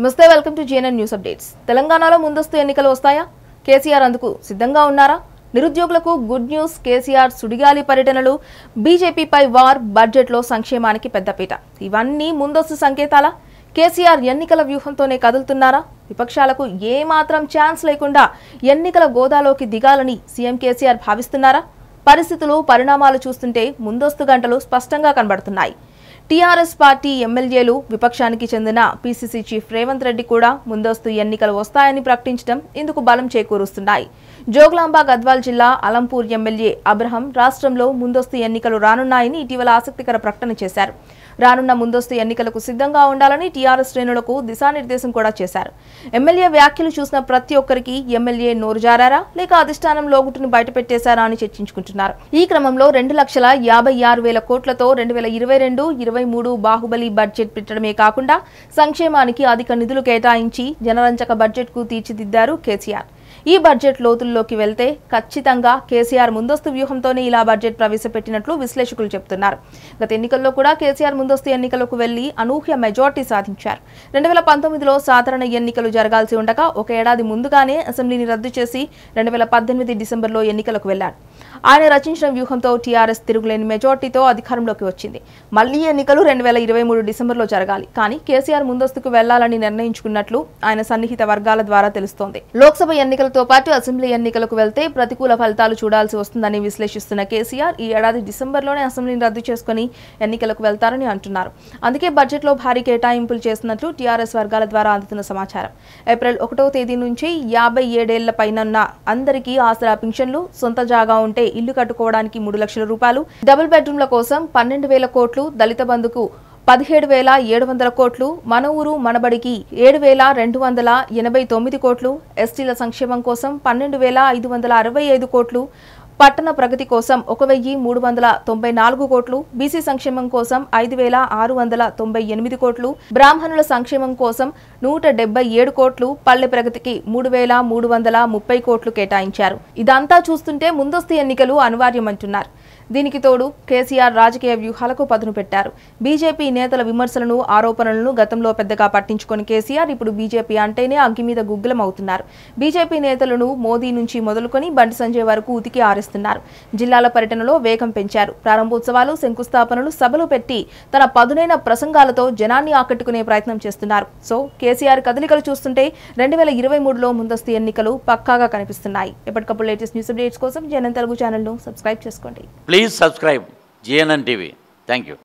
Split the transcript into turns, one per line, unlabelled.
నమస్తే welcome to GNN news updates తెలంగాణలో ముందస్తు ఎన్నికలు వస్తాయా కేసీఆర్ అందుకు సిద్ధంగా ఉన్నారా నిరుద్యోగులకు గుడ్ న్యూస్ కేసీఆర్ సుడిగాలి పర్యటనలు బీజేపీపై వార్ బడ్జెట్లో సంక్షేమానికి పెద్దపీట ఇవన్నీ ముందస్తు సంకేతాలా కేసీఆర్ ఎన్నికల వ్యూహంతోనే కదులుతున్నారా విపక్షాలకు ఏమాత్రం ఛాన్స్ లేకుండా ఎన్నికల గోదాలోకి దిగాలని సీఎం కేసీఆర్ భావిస్తున్నారా పరిస్థితులు పరిణామాలు చూస్తుంటే ముందస్తు గంటలు స్పష్టంగా కనబడుతున్నాయి టీఆర్ఎస్ పార్టీ ఎమ్మెల్యేలు విపక్షానికి చెందిన పీసీసీ చీఫ్ రేవంత్ రెడ్డి కూడా ముందస్తు ఎన్నికలు వస్తాయని ప్రకటించడం ఇందుకు బలం చేకూరుస్తున్నాయి జోగ్లాంబ గద్వాల్ జిల్లా అలంపూర్ ఎమ్మెల్యే అబ్రహం రాష్ట్రంలో ముందస్తు ఎన్నికలు రానున్నాయని ఇటీవల ఆసక్తికర ప్రకటన చేశారు రానున్న ముందస్తు ఎన్నికలకు సిద్ధంగా ఉండాలని టీఆర్ఎస్ శ్రేణులకు దిశానిర్దేశం కూడా చేశారు ఎమ్మెల్యే వ్యాఖ్యలు చూసిన ప్రతి ఒక్కరికి ఎమ్మెల్యే నోరు జారారా లేక అధిష్టానం లోగుట్టును బయటపెట్టేశారా అని చర్చించుకుంటున్నారు ఈ క్రమంలో రెండు లక్షల యాభై ఆరు వేల కోట్లతో రెండు వేల ఇరవై రెండు ఇరవై ఇరవై మూడు బాహుబలి బడ్జెట్ పెట్టడమే కాకుండా సంక్షేమానికి అధిక నిధులు కేటాయించి జనరంజక బడ్జెట్కు తీర్చిదిద్దారు కేసీఆర్ ఈ బడ్జెట్ లోతుల్లోకి వెళ్తే ఖచ్చితంగా కేసీఆర్ ముందస్తు వ్యూహంతోనే ఇలా బడ్జెట్ ప్రవేశపెట్టినట్లు విశ్లేషకులు చెబుతున్నారు గత ఎన్నికల్లో కూడా కేసీఆర్ ముందస్తు ఎన్నికలకు వెళ్లి అనూహ్య మెజార్టీ సాధించారు రెండు వేల పంతొమ్మిదిలో సాధారణ ఎన్నికలు జరగాల్సి ఉండగా ఒక ఏడాది ముందుగానే అసెంబ్లీని రద్దు చేసి రెండు వేల పద్దెనిమిది డిసెంబర్లో ఎన్నికలకు వెళ్లారు ఆయన రచించిన వ్యూహంతో టీఆర్ఎస్ తిరుగులేని మెజార్టీతో అధికారంలోకి వచ్చింది మళ్లీ ఎన్నికలు రెండు వేల ఇరవై మూడు డిసెంబర్లో జరగాలి కానీ కేసీఆర్ ముందస్తుకు వెళ్లాలని నిర్ణయించుకున్నట్లు ఆయన సన్నిహిత వర్గాల ద్వారా తెలుస్తోంది లోక్సభ ఎన్నికల ఎన్నికలతో పాటు అసెంబ్లీ ఎన్నికలకు వెళ్తే ప్రతికూల ఫలితాలు చూడాల్సి వస్తుందని విశ్లేషిస్తున్న కేసీఆర్ ఈ ఏడాది డిసెంబర్లోనే అసెంబ్లీని రద్దు చేసుకుని ఎన్నికలకు వెళ్తారని అంటున్నారు అందుకే బడ్జెట్లో భారీ కేటాయింపులు చేస్తున్నట్లు టీఆర్ఎస్ వర్గాల ద్వారా అందుతున్న సమాచారం ఏప్రిల్ ఒకటో తేదీ నుంచి యాభై ఏడేళ్ల పైనన్న అందరికీ ఆసరా పింఛన్లు సొంత జాగా ఉంటే ఇల్లు కట్టుకోవడానికి మూడు లక్షల రూపాయలు డబుల్ బెడ్రూమ్ల కోసం పన్నెండు వేల కోట్లు దళిత బంధుకు పదిహేడు వేల ఏడు వందల కోట్లు మన ఊరు మనబడికి ఏడు వేల రెండు వందల ఎనభై తొమ్మిది కోట్లు ఎస్టీల సంక్షేమం కోసం పన్నెండు వేల ఐదు వందల అరవై ఐదు కోట్లు పట్టణ ప్రగతి కోసం ఒక వెయ్యి మూడు వందల తొంభై నాలుగు కోట్లు బీసీ సంక్షేమం కోసం ఐదు వేల ఆరు వందల తొంభై ఎనిమిది కోట్లు బ్రాహ్మణుల సంక్షేమం కోసం నూట డెబ్బై ఏడు కోట్లు పల్లె ప్రగతికి మూడు వేల మూడు వందల ముప్పై కోట్లు కేటాయించారు ఇదంతా చూస్తుంటే ముందస్తు ఎన్నికలు అనివార్యమంటున్నారు దీనికి తోడు కేసీఆర్ రాజకీయ వ్యూహాలకు పదును పెట్టారు బీజేపీ నేతల విమర్శలను ఆరోపణలను గతంలో పెద్దగా పట్టించుకొని కేసీఆర్ ఇప్పుడు బీజేపీ అంటేనే అంకి మీద గుగ్గులం అవుతున్నారు బీజేపీ నేతలను మోదీ నుంచి మొదలుకొని బండి సంజయ్ వరకు ఉతికి ఆరేస్తారు చేస్తున్నారు జిల్లాల పర్యటనలో వేగం పెంచారు ప్రారంభోత్సవాలు శంకుస్థాపనలు సభలు పెట్టి తన పదునైన ప్రసంగాలతో జనాన్ని ఆకట్టుకునే ప్రయత్నం చేస్తున్నారు సో కేసీఆర్ కదలికలు చూస్తుంటే రెండు వేల ఇరవై మూడులో ముందస్తు ఎన్నికలు పక్కాగా కనిపిస్తున్నాయి ఎప్పటికప్పుడు లేటెస్ట్ న్యూస్ అప్డేట్స్ కోసం జేఎన్ఎన్ తెలుగు ఛానల్ను సబ్స్క్రైబ్ చేసుకోండి please subscribe JNN TV thank you